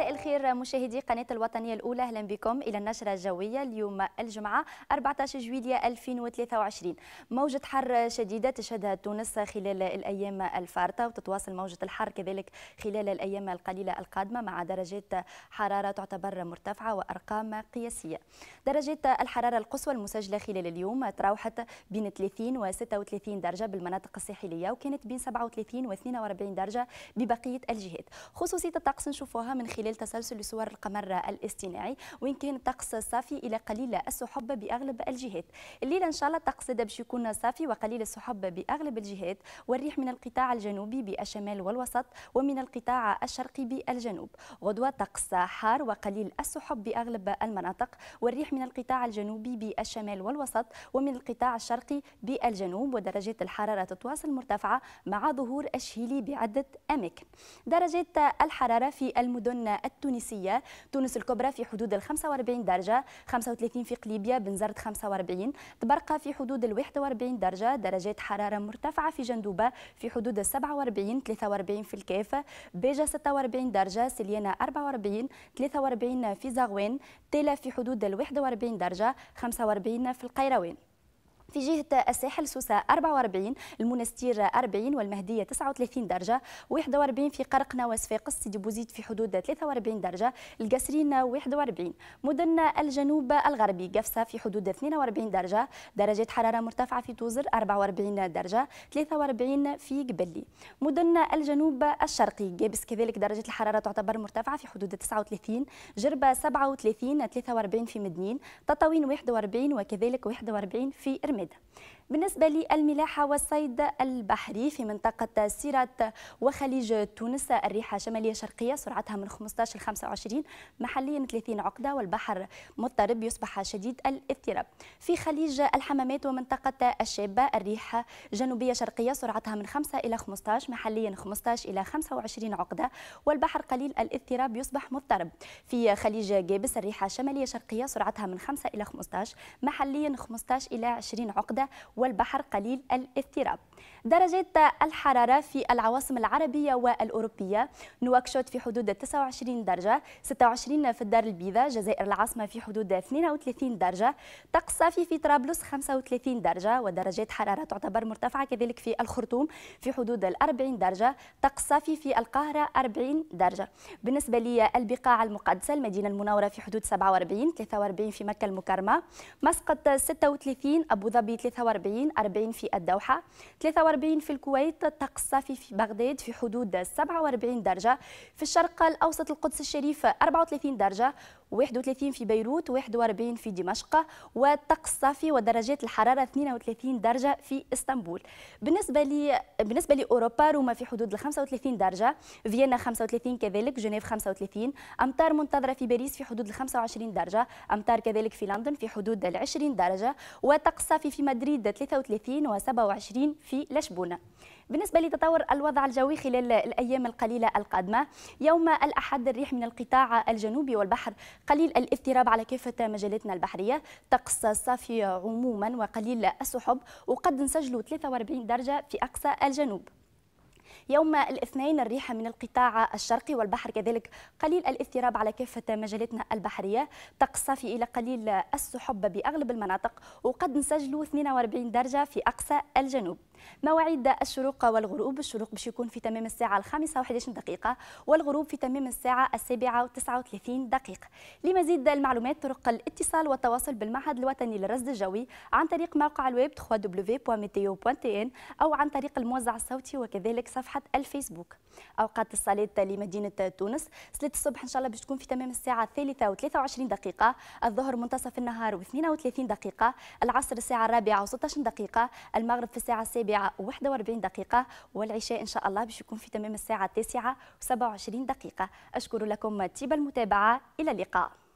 مساء الخير مشاهدي قناة الوطنية الأولى أهلا بكم إلى النشرة الجوية اليوم الجمعة 14 جويلية 2023 موجة حر شديدة تشهدها تونس خلال الأيام الفارطة وتتواصل موجة الحر كذلك خلال الأيام القليلة القادمة مع درجات حرارة تعتبر مرتفعة وأرقام قياسية درجات الحرارة القصوى المسجلة خلال اليوم تراوحت بين 30 و 36 درجة بالمناطق الساحلية وكانت بين 37 و 42 درجة ببقية الجهات خصوصية الطقس نشوفوها من خلال خلال تسلسل صور القمر الاصطناعي وإن كان الطقس صافي إلى قليل السحب بأغلب الجهات الليلة إن شاء الله الطقس باش يكون صافي وقليل السحب بأغلب الجهات والريح من القطاع الجنوبي بالشمال والوسط ومن القطاع الشرقي بالجنوب غدوة طقس حار وقليل السحب بأغلب المناطق والريح من القطاع الجنوبي بالشمال والوسط ومن القطاع الشرقي بالجنوب ودرجات الحرارة تتواصل مرتفعة مع ظهور أشهيلي بعدة أماكن درجات الحرارة في المدن التونسية تونس الكبرى في حدود ال 45 درجة 35 في قليبيا بنزرت 45 تبرقى في حدود ال 41 درجة درجات حرارة مرتفعة في جندوبة في حدود ال 47 43 في الكاف بيجة 46 درجة سليانة 44 43 في زغوان تيلا في حدود ال 41 درجة 45 في القيروان في جهة الساحل سوسة 44 المنستير 40 والمهدية 39 درجة 41 في قرقنة وصفاقس سيدي بوزيد في حدود 43 درجة القسرين 41 مدن الجنوب الغربي قفصة في حدود 42 درجة درجة حرارة مرتفعة في توزر 44 درجة 43 في قبلي مدن الجنوب الشرقي جابس كذلك درجة الحرارة تعتبر مرتفعة في حدود 39 جربة 37 43 في مدنين تطاوين 41 وكذلك 41 في إرميل حميد بالنسبة للملاحة والصيد البحري في منطقة سيرات وخليج تونس الريحة شمالية شرقية سرعتها من 15 ل 25 محليا 30 عقدة والبحر مضطرب يصبح شديد الاضطراب في خليج الحمامات ومنطقة الشابة الريحة جنوبية شرقية سرعتها من 5 إلى 15 محليا 15 إلى 25 عقدة والبحر قليل الاضطراب يصبح مضطرب في خليج جابس الريحة شمالية شرقية سرعتها من 5 إلى 15 محليا 15 إلى 20 عقدة والبحر قليل الاضطراب درجة الحرارة في العواصم العربية والأوروبية نواكشوت في حدود 29 درجة 26 في الدار البيضاء جزائر العاصمة في حدود 32 درجة طقس في في طرابلس 35 درجة ودرجات حرارة تعتبر مرتفعة كذلك في الخرطوم في حدود ال 40 درجة طقس في في القاهرة 40 درجة بالنسبة لي البقاع المقدسة المدينة المنورة في حدود 47 43 في مكة المكرمة مسقط 36 أبو ظبي ابي 43 40 في الدوحه 43 في الكويت تقصى في بغداد في حدود 47 درجه في الشرق الاوسط القدس الشريف 34 درجه 31 في بيروت و41 في دمشق والطقس صافي ودرجات الحراره 32 درجه في اسطنبول بالنسبه لي بالنسبه لاوروبا روما في حدود ال 35 درجه فيينا 35 كذلك جنيف 35 امطار منتظره في باريس في حدود ال 25 درجه امطار كذلك في لندن في حدود ال 20 درجه وطقس صافي في مدريد 33 و27 في لشبونه بالنسبة لتطور الوضع الجوي خلال الأيام القليلة القادمة يوم الأحد الريح من القطاع الجنوبي والبحر قليل الاضطراب على كافة مجالاتنا البحرية طقس صافي عموما وقليل السحب وقد نسجل 43 درجة في أقصى الجنوب يوم الاثنين الريح من القطاع الشرقي والبحر كذلك قليل الاضطراب على كافة مجالاتنا البحرية طقس صافي إلى قليل السحب بأغلب المناطق وقد نسجل 42 درجة في أقصى الجنوب مواعيد الشروق والغروب الشروق باش يكون في تمام الساعة الخامسة و11 دقيقة والغروب في تمام الساعة السابعة و39 دقيقة لمزيد المعلومات طرق الاتصال والتواصل بالمعهد الوطني للرصد الجوي عن طريق موقع الويب www.meteo.tn أو عن طريق الموزع الصوتي وكذلك صفحة الفيسبوك أوقات الصلاة لمدينة تونس صلاة الصبح إن شاء الله باش تكون في تمام الساعة الثالثة و23 دقيقة الظهر منتصف النهار و32 دقيقة العصر الساعة الرابعة و16 دقيقة المغرب في الساعة السابعة السابعة و41 دقيقة والعشاء إن شاء الله باش يكون في تمام الساعة التاسعة و27 دقيقة أشكر لكم طيب المتابعة إلى اللقاء